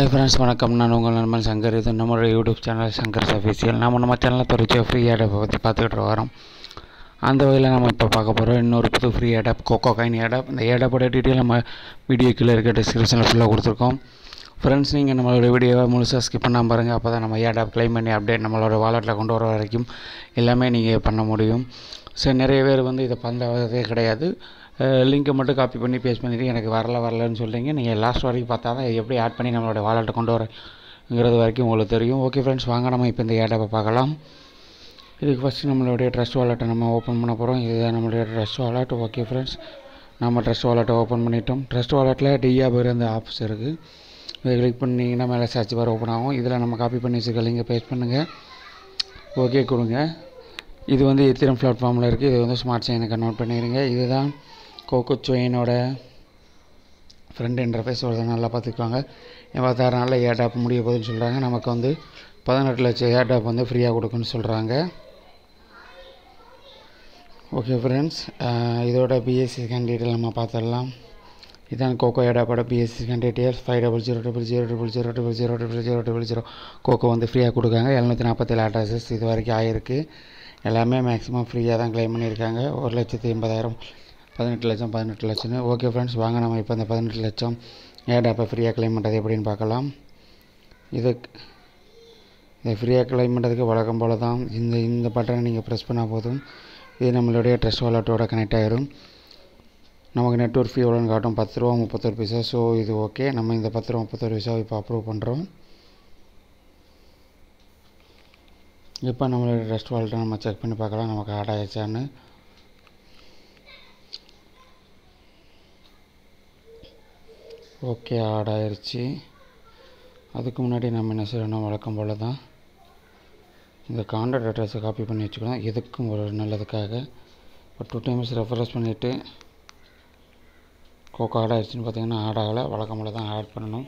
hi friends வணக்கம் நான் உங்கள் நண்பன் சங்கர் இது நம்மளோட யூடியூப் சேனல் சங்கர்ஸ் அஃபீஷியல் நம்ம நம்ம சேனலில் தொடர்ச்சியாக ஃப்ரீ ஆடப் பற்றி பார்த்துக்கிட்டு வரோம் அந்த வகையில் நம்ம இப்போ பார்க்க போகிறோம் இன்னொரு புது ஃப்ரீ ஆடப் கோகோ காயின் ஏடப் இந்த ஏடப்போட டீட்டெயில் நம்ம வீடியோ கீழே இருக்க டிஸ்கிரிப்ஷனில் ஃபுல்லாக கொடுத்துருக்கோம் ஃப்ரெண்ட்ஸ் நீங்கள் நம்மளோட வீடியோவை முழுசாக ஸ்கிப் பண்ணாமல் பாருங்கள் அப்போ தான் நம்ம ஏடப் கிளைம் பண்ணி அப்டேட் நம்மளோட வாலெட்டில் கொண்டு வர வரைக்கும் எல்லாமே நீங்கள் பண்ண முடியும் ஸோ நிறைய பேர் வந்து இதை பண்ணுறதே கிடையாது லிங்க்கை மட்டும் காப்பி பண்ணி பேஸ்ட் பண்ணிவிட்டு எனக்கு வரல வரலன்னு சொல்கிறீங்க நீங்கள் லாஸ்ட் வரைக்கும் பார்த்தா தான் எப்படி ஆட் பண்ணி நம்மளோட வாலெட்டை கொண்டு வரங்கிறது வரைக்கும் உங்களுக்கு தெரியும் ஓகே ஃப்ரெண்ட்ஸ் வாங்க நம்ம இப்போ இந்த ஏடப்பை பார்க்கலாம் இதுக்கு ஃபஸ்ட்டு நம்மளுடைய ட்ரெஸ் வாலெட்டை நம்ம ஓப்பன் பண்ண போகிறோம் இதுதான் நம்மளுடைய ட்ரெஸ் வாலெட் ஓகே ஃப்ரெண்ட்ஸ் நம்ம ட்ரெஸ் வாலெட்டை ஓப்பன் பண்ணிட்டோம் ட்ரெஸ் வாலெட்டில் டிஆப் இருந்த ஆப்ஸ் இருக்குது இதை கிளிக் பண்ணிங்கன்னா மேலே சர்ச் பார் ஓப்பன் ஆகும் இதில் நம்ம காப்பி பண்ணி வச்சுருக்க லிங்கை பேஸ்ட் பண்ணுங்கள் ஓகே கொடுங்க இது வந்து எத்திரம் பிளாட்ஃபார்மில் இருக்குது இது வந்து ஸ்மார்ட் சைனுக்கு நோட் பண்ணிடுங்க இதுதான் கோகுச்சுவையனோட ஃப்ரெண்ட் இன்டர்ஃபேஸ் ஒரு நல்லா பார்த்துக்குவாங்க என் இருபத்தாறு ஏர் டாப் முடிய போகுதுன்னு சொல்கிறாங்க நமக்கு வந்து பதினெட்டு லட்சம் ஏர்டாப் வந்து ஃப்ரீயாக கொடுக்குன்னு சொல்கிறாங்க ஓகே ஃப்ரெண்ட்ஸ் இதோட பிஎஸ்சி கேண்டிடேட் நம்ம பார்த்துடலாம் இதான் கோகோ ஏடாப்போட BSC candidate five double zero double zero double zero double zero double zero double zero Coco வந்து ஃப்ரீயாக கொடுக்காங்க எழுநூற்றி நாற்பத்தேழு அட்ரஸஸ் இது வரைக்கும் ஆயிருக்கு எல்லாமே மேக்ஸிமம் ஃப்ரீயாக தான் கிளைம் பண்ணியிருக்காங்க ஒரு லட்சத்தி எண்பதாயிரம் பதினெட்டு லட்சம் பதினெட்டு லட்சம்னு ஓகே ஃப்ரெண்ட்ஸ் வாங்க நம்ம இப்போ இந்த பதினெட்டு லட்சம் ஏட் அப்போ ஃப்ரீயாக கிளைம் பண்ணுறது எப்படின்னு பார்க்கலாம் இது இதை ஃப்ரீயாக கிளைம் பண்ணுறதுக்கு வழக்கம் போல் தான் இந்த இந்த பட்டனை நீங்கள் ப்ரெஸ் பண்ணால் போதும் இது நம்மளுடைய ட்ரெஸ் வாலெட்டோட கனெக்ட் ஆகிடும் நமக்கு நெட்ஒர்க் ஃபீ எவ்வளோன்னு காட்டும் பத்து ரூபா முப்பத்தொரு பைசா ஸோ இது ஓகே நம்ம இந்த பத்து ரூபா முப்பத்தொரு பைசா இப்போ அப்ரூவ் பண்ணுறோம் இப்போ நம்மளுடைய ட்ரெஸ் வாலெட்டை நம்ம செக் பண்ணி பார்க்கலாம் நமக்கு ஆட் ஆகிடுச்சான்னு ஓகே ஆட் ஆயிடுச்சு அதுக்கு முன்னாடி நம்ம என்ன செய்யணும் வழக்கம் போல் தான் இந்த காண்டாக்ட் அட்ரஸை காப்பி பண்ணி வச்சுக்கலாம் எதுக்கும் ஒரு நல்லதுக்காக ஒரு டூ டைம்ஸ் ரெஃபரன்ஸ் பண்ணிவிட்டு கோகோ ஆட் ஆகிடுச்சின்னு பார்த்தீங்கன்னா ஆட் ஆகலை வழக்கம் போல் தான் ஆட் பண்ணணும்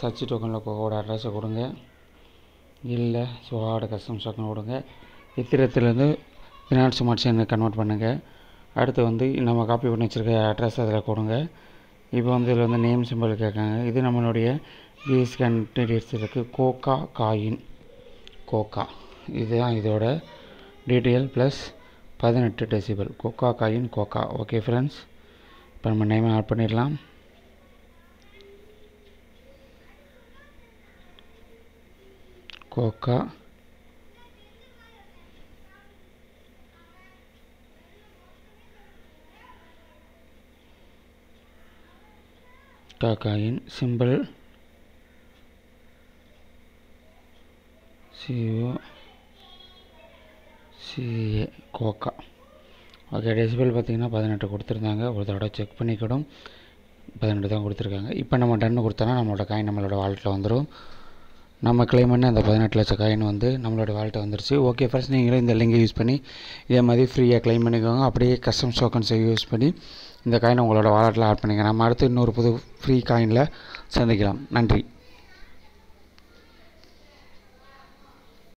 சர்ச் டோக்கனில் கோகோட அட்ரஸை கொடுங்க இல்லை சுகாட கஸ்டம் டோக்கன் கொடுங்க இத்திரத்துலேருந்து ஃபினான்ஸ் மார்ச்சன் கன்வெர்ட் பண்ணுங்கள் அடுத்து வந்து நம்ம காப்பி பண்ணி வச்சுருக்க அட்ரஸ் அதில் கொடுங்க இப்போ வந்து இதில் வந்து நேம் சிம்பிள் கேட்காங்க இது நம்மளுடைய பிஎஸ் கண்டிடியூஸ் இருக்குது கோகா காயின் கோகா இதுதான் இதோட டீட்டெயில் ப்ளஸ் பதினெட்டு decimal Coco coin Coco okay friends இப்போ நம்ம நேமை ஆட் பண்ணிடலாம் கோகா டாக்காயின் simple C O C A Coco okay decimal பார்த்திங்கன்னா பதினெட்டு கொடுத்துருந்தாங்க ஒரு தடவை செக் பண்ணிக்கிடும் பதினெட்டு தான் கொடுத்துருக்காங்க இப்போ நம்ம டன்னு கொடுத்தோன்னா நம்மளோட காயின் நம்மளோட வாலெட்டில் வந்துடும் நம்ம கிளைம் பண்ண அந்த பதினெட்டு லட்சம் காயின் வந்து நம்மளோட வால்ட்டை வந்துருச்சு ஓகே ஃபர்ஸ்ட் நீங்களே இந்த லிங்கை யூஸ் பண்ணி இதே மாதிரி ஃப்ரீயாக கிளைம் பண்ணிக்கோங்க அப்படியே கஸ்டம் டோக்கன்ஸை யூஸ் பண்ணி இந்த காயினை உங்களோட வாலெட்டில் ஆட் பண்ணிக்கலாம் நம்ம அடுத்து இன்னொரு புது ஃப்ரீ காயினில் சந்திக்கலாம் நன்றி